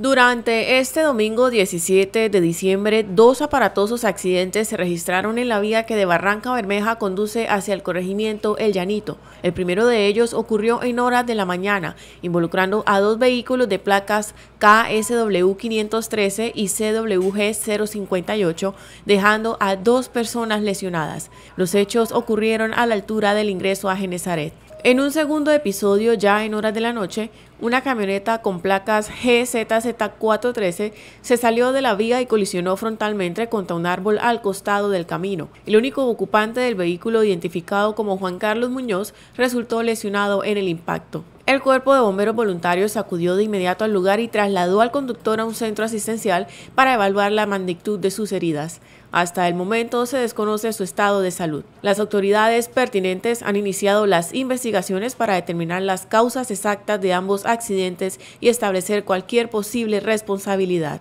Durante este domingo 17 de diciembre, dos aparatosos accidentes se registraron en la vía que de Barranca Bermeja conduce hacia el corregimiento El Llanito. El primero de ellos ocurrió en horas de la mañana, involucrando a dos vehículos de placas KSW 513 y CWG 058, dejando a dos personas lesionadas. Los hechos ocurrieron a la altura del ingreso a Genezaret. En un segundo episodio, ya en horas de la noche, una camioneta con placas GZZ413 se salió de la vía y colisionó frontalmente contra un árbol al costado del camino. El único ocupante del vehículo, identificado como Juan Carlos Muñoz, resultó lesionado en el impacto. El cuerpo de bomberos voluntarios acudió de inmediato al lugar y trasladó al conductor a un centro asistencial para evaluar la magnitud de sus heridas. Hasta el momento se desconoce su estado de salud. Las autoridades pertinentes han iniciado las investigaciones para determinar las causas exactas de ambos accidentes y establecer cualquier posible responsabilidad.